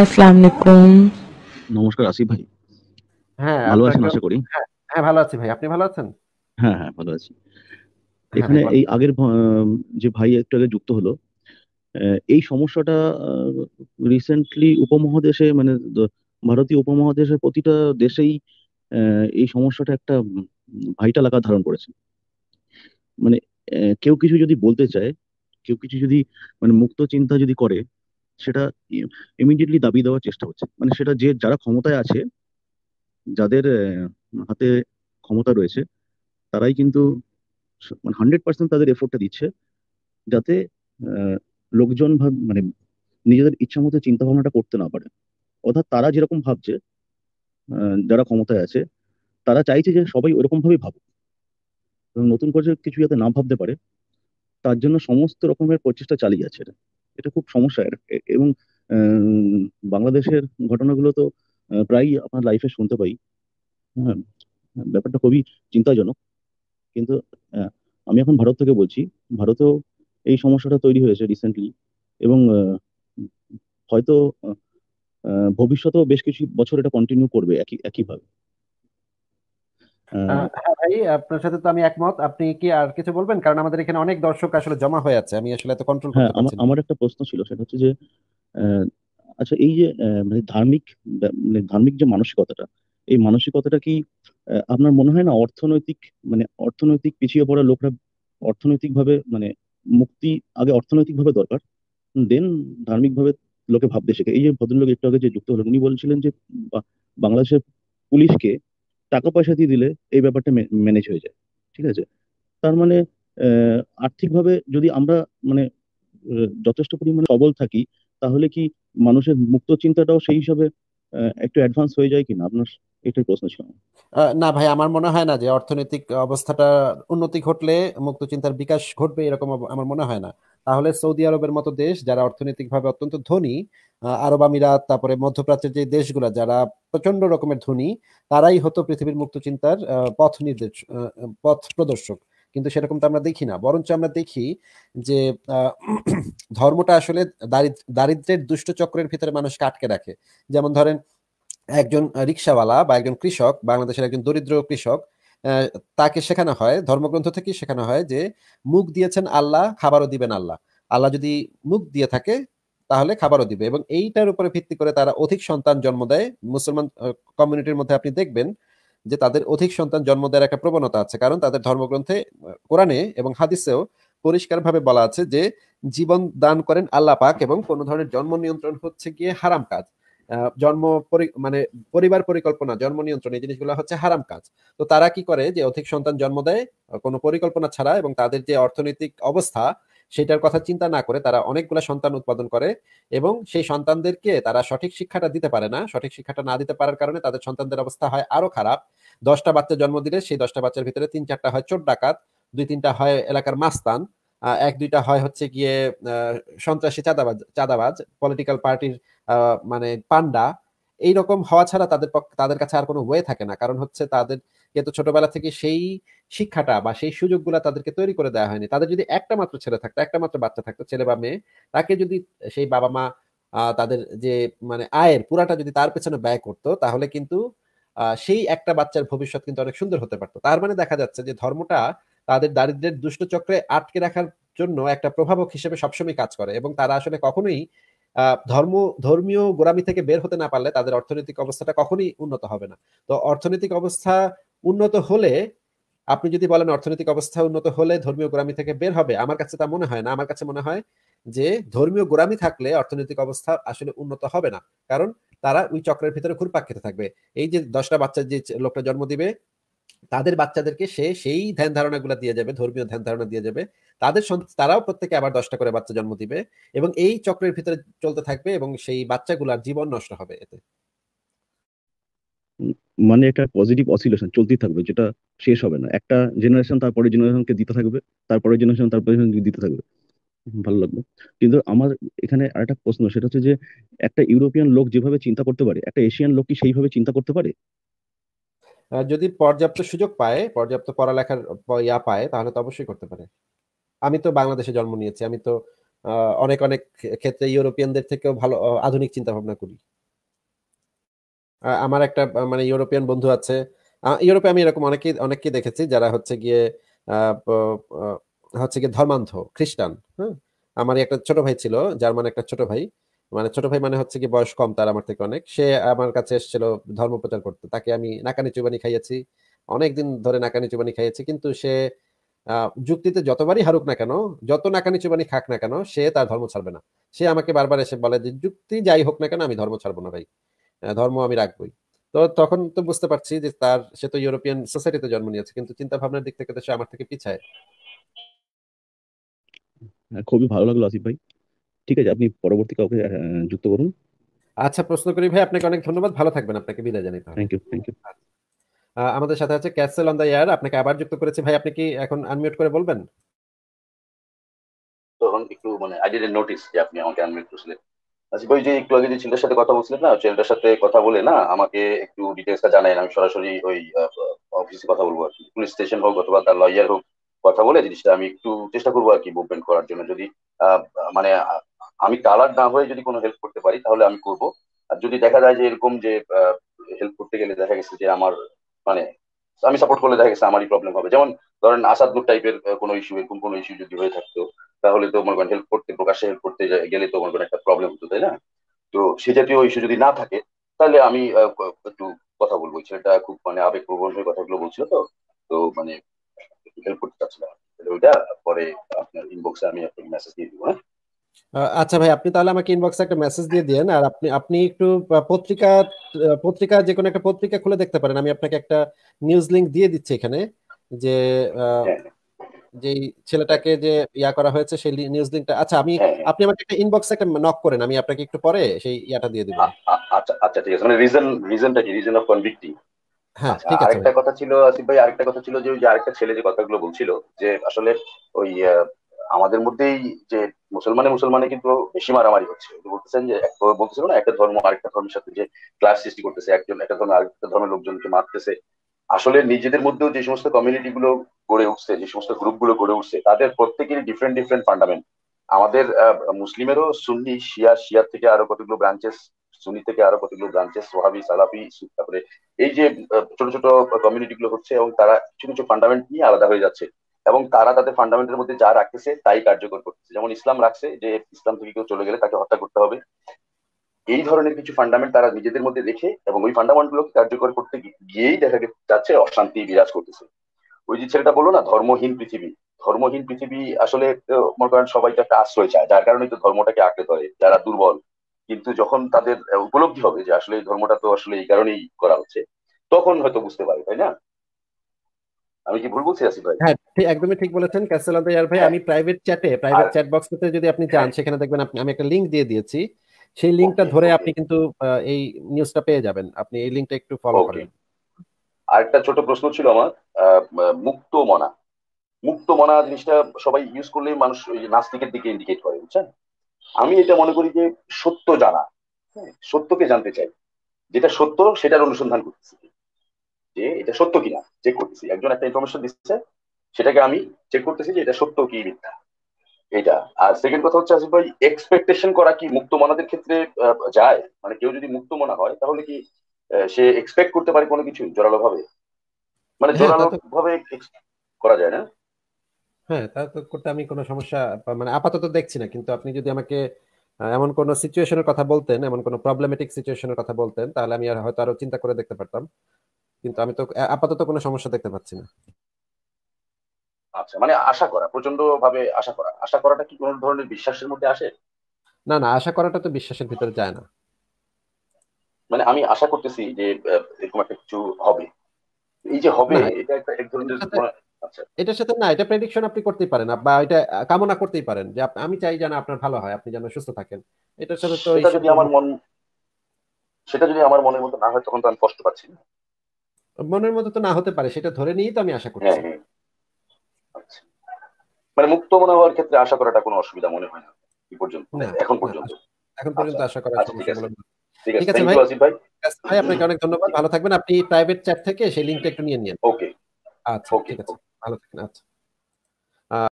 আসসালামু আলাইকুম নমস্কার আসিফ ভাই হ্যাঁ ভালো আছেন আশা করি হ্যাঁ, হ্যাঁ ভালো আছি ভাই আপনি ভালো আছেন হ্যাঁ হ্যাঁ ভালো আছি হ্যাঁ, এখানে এই আগের যে ভাই একটু আগে যুক্ত হলো এই সমস্যাটা রিসেন্টলি উপমহাদেশে মানে ভারতীয় উপমহাদেশের প্রতিটা দেশেই এই সমস্যাটা একটা ভাইটাল আকার ধারণ করেছে মানে কেউ কিছু যদি বলতে চায় কেউ কিছু যদি মানে মুক্ত চিন্তা যদি করে সেটা ইমিডিয়েটলি দাবি দেওয়ার চেষ্টা হচ্ছে মানে সেটা যে যারা ক্ষমতায় আছে যাদের হাতে ক্ষমতা রয়েছে তারাই কিন্তু মানে হান্ড্রেড পার্সেন্ট তাদের এফোর্টটা দিচ্ছে যাতে লোকজন ভাব মানে নিজেদের ইচ্ছা মতো চিন্তা ভাবনাটা করতে না পারে অর্থাৎ তারা যেরকম ভাবছে যারা ক্ষমতায় আছে তারা চাইছে যে সবাই ওরকম ভাবে ভাবুক এবং নতুন করে কিছু যাতে না ভাবতে পারে তার জন্য সমস্ত রকমের প্রচেষ্টা চালিয়ে যাচ্ছে এটা এটা খুব সমস্যা এবং বাংলাদেশের ঘটনাগুলো তো প্রায়ই আপনার লাইফে শুনতে পাই হ্যাঁ ব্যাপারটা খুবই চিন্তাজনক কিন্তু আমি এখন ভারত থেকে বলছি ভারতেও এই সমস্যাটা তৈরি হয়েছে রিসেন্টলি এবং হয়তো ভবিষ্যতেও বেশ কিছু বছর এটা কন্টিনিউ করবে একই একইভাবে হ্যাঁ ভাই আপনার সাথে তো আমি একমত আপনি কি আর কিছু বলবেন কারণ আমাদের এখানে অনেক দর্শক আসলে জমা হয়ে আছে আমি আসলে এত কন্ট্রোল হ্যাঁ, করতে পারছি আমার একটা প্রশ্ন ছিল সেটা হচ্ছে যে আচ্ছা এই যে মানে ধার্মিক মানে ধার্মিক যে মানসিকতাটা এই মানসিকতাটা কি আপনার মনে হয় না অর্থনৈতিক মানে অর্থনৈতিক পিছিয়ে পড়া লোকরা অর্থনৈতিকভাবে মানে মুক্তি আগে অর্থনৈতিকভাবে দরকার দেন ধার্মিকভাবে লোকে ভাবতে শেখে এই যে ভদ্রলোক একটু আগে যে যুক্ত হলেন উনি বলছিলেন যে বাংলাদেশের পুলিশকে টাকা পয়সা দিয়ে দিলে এই ব্যাপারটা ম্যানেজ হয়ে যায় ঠিক আছে তার মানে আর্থিকভাবে যদি আমরা মানে যথেষ্ট পরিমাণে সবল থাকি তাহলে কি মানুষের মুক্ত চিন্তাটাও সেই হিসাবে একটু অ্যাডভান্স হয়ে যায় কিনা আপনার এটাই প্রশ্ন ছিল না ভাই আমার মনে হয় না যে অর্থনৈতিক অবস্থাটা উন্নতি ঘটলে মুক্ত চিন্তার বিকাশ ঘটবে এরকম আমার মনে হয় না তাহলে সৌদি আরবের মতো দেশ যারা অর্থনৈতিকভাবে অত্যন্ত ধনী আরব আমিরাত তারপরে মধ্যপ্রাচ্যের যে দেশগুলো যারা প্রচন্ড রকমের ধনী তারাই হতো পৃথিবীর মুক্ত চিন্তার পথ নির্দেশ পথ প্রদর্শক কিন্তু সেরকম তো আমরা দেখি না বরঞ্চ আমরা দেখি যে ধর্মটা আসলে দারিদ্রের দুষ্ট চক্রের ভিতরে মানুষকে আটকে রাখে যেমন ধরেন একজন রিক্সাওয়ালা বা একজন কৃষক বাংলাদেশের একজন দরিদ্র কৃষক তাকে শেখানো হয় ধর্মগ্রন্থ থেকে শেখানো হয় যে মুখ দিয়েছেন আল্লাহ খাবারও দিবেন আল্লাহ আল্লাহ যদি মুখ দিয়ে থাকে তাহলে খাবারও দিবে এবং এইটার উপরে ভিত্তি করে তারা অধিক সন্তান জন্ম দেয় মুসলমান কমিউনিটির মধ্যে আপনি দেখবেন যে তাদের অধিক সন্তান জন্ম দেওয়ার একটা প্রবণতা আছে কারণ তাদের ধর্মগ্রন্থে কোরআনে এবং হাদিসেও পরিষ্কারভাবে বলা আছে যে জীবন দান করেন আল্লাহ পাক এবং কোনো ধরনের জন্ম নিয়ন্ত্রণ হচ্ছে গিয়ে হারাম কাজ জন্ম মানে পরিবার পরিকল্পনা জন্ম নিয়ন্ত্রণ এই জিনিসগুলো হচ্ছে হারাম কাজ তো তারা কি করে যে অধিক সন্তান জন্ম দেয় কোনো পরিকল্পনা ছাড়া এবং তাদের যে অর্থনৈতিক অবস্থা সেটার কথা চিন্তা না করে তারা অনেকগুলো সন্তান উৎপাদন করে এবং সেই সন্তানদেরকে তারা সঠিক শিক্ষাটা দিতে পারে না সঠিক শিক্ষাটা না দিতে পারার কারণে তাদের সন্তানদের অবস্থা হয় আরো খারাপ দশটা বাচ্চা জন্ম দিলে সেই দশটা বাচ্চার ভিতরে তিন চারটা হয় চোর ডাকাত দুই তিনটা হয় এলাকার মাস্তান এক দুইটা হয় হচ্ছে গিয়ে সন্ত্রাসী চাঁদাবাজ চাঁদাবাজ পলিটিক্যাল পার্টির মানে পান্ডা এইরকম হওয়া ছাড়া তাদের পক্ষে তাদের কাছে আর কোনো ওয়ে থাকে না কারণ হচ্ছে তাদের যেহেতু ছোটবেলা থেকে সেই শিক্ষাটা বা সেই সুযোগগুলো তাদেরকে তৈরি করে দেওয়া হয়নি তাদের যদি একটা মাত্র ছেলে থাকতো একটা মাত্র বাচ্চা থাকতো ছেলে বা মেয়ে তাকে যদি সেই বাবা মা তাদের যে মানে আয়ের পুরাটা যদি তার পেছনে ব্যয় করতো তাহলে কিন্তু সেই একটা বাচ্চার ভবিষ্যৎ কিন্তু অনেক সুন্দর হতে পারতো তার মানে দেখা যাচ্ছে যে ধর্মটা তাদের দারিদ্রের দুষ্ট চক্রে আটকে রাখার জন্য একটা প্রভাবক হিসেবে সবসময় কাজ করে এবং তারা আসলে কখনোই ধর্ম ধর্মীয় গোড়ামি থেকে বের হতে না পারলে তাদের অর্থনৈতিক অবস্থাটা কখনোই উন্নত হবে না তো অর্থনৈতিক অবস্থা উন্নত হলে আপনি যদি বলেন অর্থনৈতিক অবস্থা উন্নত হলে ধর্মীয় গোড়ামি থেকে বের হবে আমার কাছে তা মনে হয় না আমার কাছে মনে হয় যে ধর্মীয় গোড়ামি থাকলে অর্থনৈতিক অবস্থা আসলে উন্নত হবে না কারণ তারা ওই চক্রের ভিতরে ঘুরপাক খেতে থাকবে এই যে দশটা বাচ্চার যে লোকটা জন্ম দিবে তাদের বাচ্চাদেরকে সে সেই ধ্যান ধারণাগুলো দিয়ে যাবে ধর্মীয় ধ্যান ধারণা দিয়ে যাবে তাদের তারাও প্রত্যেকে আবার দশটা করে বাচ্চা জন্ম দিবে এবং এই চক্রের ভিতরে চলতে থাকবে এবং সেই বাচ্চাগুলার জীবন নষ্ট হবে এতে মানে একটা পজিটিভ অসিলেশন চলতেই থাকবে যেটা শেষ হবে না একটা জেনারেশন তারপরে জেনারেশনকে দিতে থাকবে তারপরে জেনারেশন তারপরে দিতে থাকবে ভালো লাগলো কিন্তু আমার এখানে আরেকটা প্রশ্ন সেটা হচ্ছে যে একটা ইউরোপিয়ান লোক যেভাবে চিন্তা করতে পারে একটা এশিয়ান লোক কি সেইভাবে চিন্তা করতে পারে যদি পর্যাপ্ত সুযোগ পায় পর্যাপ্ত পড়ালেখার ইয়া পায় তাহলে তো অবশ্যই করতে পারে আমি তো বাংলাদেশে জন্ম নিয়েছি আমি তো অনেক অনেক ক্ষেত্রে ইউরোপিয়ানদের থেকেও ভালো আধুনিক চিন্তা ভাবনা করি আমার একটা মানে ইউরোপিয়ান বন্ধু আছে ইউরোপে আমি এরকম অনেকে অনেককে দেখেছি যারা হচ্ছে গিয়ে হচ্ছে গিয়ে ধর্মান্ধ খ্রিস্টান হ্যাঁ আমার একটা ছোট ভাই ছিল জার্মান একটা ছোট ভাই মানে ছোট ভাই মানে হচ্ছে কি বয়স কম তার আমার থেকে অনেক সে আমার কাছে এসেছিল ধর্ম প্রচার করতে তাকে আমি নাকানি চুবানি খাইয়েছি অনেকদিন ধরে নাকানি চুবানি খাইয়েছি কিন্তু সে যুক্তিতে যতবারই হারুক না কেন যত নাকানি চুবানি খাক না কেন সে তার ধর্ম ছাড়বে না সে আমাকে বারবার এসে বলে যে যুক্তি যাই হোক না কেন আমি ধর্ম ছাড়বো না ভাই ধর্ম আমি রাখবোই তো তখন তো বুঝতে পারছি যে তার সে তো ইউরোপিয়ান সোসাইটিতে জন্ম নিয়েছে কিন্তু চিন্তা ভাবনার দিক থেকে তো সে আমার থেকে পিছায় হ্যাঁ, খুবই ভালো লাগলো আসিফ ভাই ঠিক আছে আপনি পরবর্তী কাউকে যুক্ত করুন আচ্ছা প্রশ্ন করি ভাই আপনাকে অনেক ধন্যবাদ ভালো থাকবেন আপনাকে বিদায় জানাই থ্যাংক ইউ থ্যাংক ইউ আমাদের সাথে আছে ক্যাসেল অন দা ইয়ার আপনাকে আবার যুক্ত করেছে ভাই আপনি কি এখন আনমিউট করে বলবেন তখন একটু মানে আই ডিডন্ট নোটিস যে আপনি আমাকে আনমিউট করেছিলেন আচ্ছা ওই যে একটু আগে যে ছেলের সাথে কথা বলছিলেন না ছেলেটার সাথে কথা বলে না আমাকে একটু ডিটেলসটা জানাই আমি সরাসরি ওই অফিসে কথা বলবো আর কি পুলিশ স্টেশন হোক অথবা তার লয়ার হোক কথা বলে জিনিসটা আমি একটু চেষ্টা করবো আর কি মুভমেন্ট করার জন্য যদি মানে আমি কালার না হয়ে যদি কোনো হেল্প করতে পারি তাহলে আমি করব আর যদি দেখা যায় যে এরকম যে হেল্প করতে গেলে দেখা গেছে যে আমার মানে আমি সাপোর্ট করলে দেখা গেছে আমারই প্রবলেম হবে যেমন ধরেন আসাদ গ্রুপ টাইপের কোনো ইস্যু এরকম কোনো ইস্যু যদি হয়ে থাকতো তাহলে তো মনে করেন হেল্প করতে প্রকাশ্যে হেল্প করতে গেলে তো মনে করেন একটা প্রবলেম হতো তাই না তো সে জাতীয় ইস্যু যদি না থাকে তাহলে আমি একটু কথা বলবো ছেলেটা খুব মানে আবেগ প্রবণ হয়ে কথাগুলো বলছিল তো তো মানে হেল্প করতে চাচ্ছিলাম ওইটা পরে আপনার ইনবক্সে আমি আপনাকে মেসেজ দিয়ে দিবো হ্যাঁ আচ্ছা ভাই আপনি তাহলে আমাকে ইনবক্সে একটা মেসেজ দিয়ে দেন আর আপনি আপনি একটু পত্রিকা পত্রিকা যে কোনো একটা পত্রিকা খুলে দেখতে পারেন আমি আপনাকে একটা নিউজ লিংক দিয়ে দিচ্ছি এখানে যে যে ছেলেটাকে যে ইয়া করা হয়েছে সেই নিউজ লিংকটা আচ্ছা আমি হ্যাঁ, হ্যাঁ। আপনি আমাকে একটা ইনবক্সে একটা নক করেন আমি আপনাকে একটু পরে সেই ইয়াটা দিয়ে দেব আচ্ছা আচ্ছা ঠিক আছে মানে রিজন রিজনটা কি রিজন অফ কনভিক্টি হ্যাঁ আচ্ছা, ঠিক আছে আরেকটা কথা ছিল আসিফ ভাই আরেকটা কথা ছিল যে ওই যে আরেকটা ছেলে যে কথাগুলো বলছিল যে আসলে ওই আমাদের মধ্যেই যে মুসলমানে মুসলমানে কিন্তু বেশি মারামারি হচ্ছে বলতেছেন যে বলতেছিল না একটা ধর্ম আরেকটা ধর্মের সাথে যে ক্লাস সৃষ্টি করতেছে একজন একটা ধর্ম আরেকটা ধর্মের লোকজনকে মারতেছে আসলে নিজেদের মধ্যেও যে সমস্ত কমিউনিটি গুলো গড়ে উঠছে যে সমস্ত গ্রুপ গুলো গড়ে উঠছে তাদের প্রত্যেকেরই ডিফারেন্ট ডিফারেন্ট ফান্ডামেন্ট আমাদের মুসলিমেরও সুন্নি শিয়া শিয়ার থেকে আরো কতগুলো ব্রাঞ্চেস সুনি থেকে আরো কতগুলো ব্রাঞ্চেস সোহাবি সালাফি তারপরে এই যে ছোট ছোট কমিউনিটি গুলো হচ্ছে এবং তারা কিছু কিছু ফান্ডামেন্ট নিয়ে আলাদা হয়ে যাচ্ছে এবং তারা তাদের ফান্ডামেন্টের মধ্যে যা রাখতেছে তাই কার্যকর করতেছে যেমন ইসলাম রাখছে যে ইসলাম থেকে কেউ চলে গেলে তাকে হত্যা করতে হবে এই ধরনের কিছু ফান্ডামেন্ট তারা নিজেদের মধ্যে রেখে এবং ওই ফান্ডামেন্ট গুলোকে কার্যকর করতে গিয়েই দেখা যাচ্ছে অশান্তি বিরাজ করতেছে ওই যে ছেলেটা বললো না ধর্মহীন পৃথিবী ধর্মহীন পৃথিবী আসলে মনে করেন সবাই তো একটা আশ্রয় চায় যার কারণে তো ধর্মটাকে আঁকড়ে ধরে যারা দুর্বল কিন্তু যখন তাদের উপলব্ধি হবে যে আসলে এই ধর্মটা তো আসলে এই কারণেই করা হচ্ছে তখন হয়তো বুঝতে পারে তাই না আমি কি ভুল বলছি আসিফ ভাই হ্যাঁ একদমই ঠিক বলেছেন কাসেলাম ভাই ভাই হ্যাঁ। আমি প্রাইভেট চ্যাটে প্রাইভেট চ্যাট বক্সটাতে যদি আপনি যান হ্যাঁ। সেখানে দেখবেন আপনি আমি একটা লিংক দিয়ে দিয়েছি সেই লিংকটা ধরে আপনি কিন্তু এই নিউজটা পেয়ে যাবেন আপনি এই লিংকটা একটু ফলো করেন আর একটা ছোট প্রশ্ন ছিল আমার মুক্ত মনা মুক্ত মনা জিনিসটা সবাই ইউজ করলে মানুষ নাস্তিকের দিকে ইন্ডিকেট করে বুঝছেন আমি এটা মনে করি যে সত্য জানা হ্যাঁ, সত্যকে জানতে চাই যেটা সত্য সেটার অনুসন্ধান করতেছি যে এটা সত্য কিনা চেক করতেছি একজন একটা ইনফরমেশন দিচ্ছে সেটাকে আমি চেক করতেছি যে এটা সত্য কি মিথ্যা এটা আর সেকেন্ড কথা হচ্ছে আসিফ ভাই এক্সপেকটেশন করা কি মুক্ত মনাদের ক্ষেত্রে যায় মানে কেউ যদি মুক্ত মনা হয় তাহলে কি সে এক্সপেক্ট করতে পারে কোনো কিছু জোরালো ভাবে মানে হ্যাঁ, জোরালো ভাবে করা যায় না হ্যাঁ তা তো করতে আমি কোনো সমস্যা মানে আপাতত দেখছি না কিন্তু আপনি যদি আমাকে এমন কোন সিচুয়েশনের কথা বলতেন এমন কোন প্রবলেমেটিক সিচুয়েশনের কথা বলতেন তাহলে আমি আর হয়তো আরো চিন্তা করে দেখতে পারতাম কিন্তু আমি তো আপাতত কোনো সমস্যা দেখতে পাচ্ছি না আচ্ছা মানে আশা করা প্রচন্ড ভাবে আশা করা আশা করাটা কি কোনো ধরনের বিশ্বাসের মধ্যে আসে না না আশা করাটা তো বিশ্বাসের ভিতরে যায় না মানে আমি আশা করতেছি যে এরকম একটা কিছু হবে এই যে হবে মানে এটা একটা এক ধরনের এটার সাথে আচ্ছা। না এটা প্রেডিকশন আপনি করতেই পারেন বা এটা কামনা করতেই পারেন যে আমি চাই যেন আপনার ভালো হয় আপনি যেন সুস্থ থাকেন এটার সাথে তো যদি আমার মন সেটা যদি আমার মনের মতো না হয় তখন তো আমি কষ্ট পাচ্ছি না মনের মতো তো না হতে পারে সেটা ধরে নিয়েই তো আমি আশা করছি হ্যাঁ, হ্যাঁ। আচ্ছা। মানে মুক্ত মনে হওয়ার ক্ষেত্রে আশা করাটা কোনো অসুবিধা মনে হয় না পর্যন্ত এখন পর্যন্ত এখন পর্যন্ত আচ্ছা, আশা করা আচ্ছা, ঠিক আছে ভাই ভাই আপনাকে অনেক ধন্যবাদ ভালো থাকবেন আপনি প্রাইভেট চ্যাট থেকে সেই লিংকটা একটু নিয়ে নিন ওকে আচ্ছা ঠিক আছে ভালো থাকবেন আচ্ছা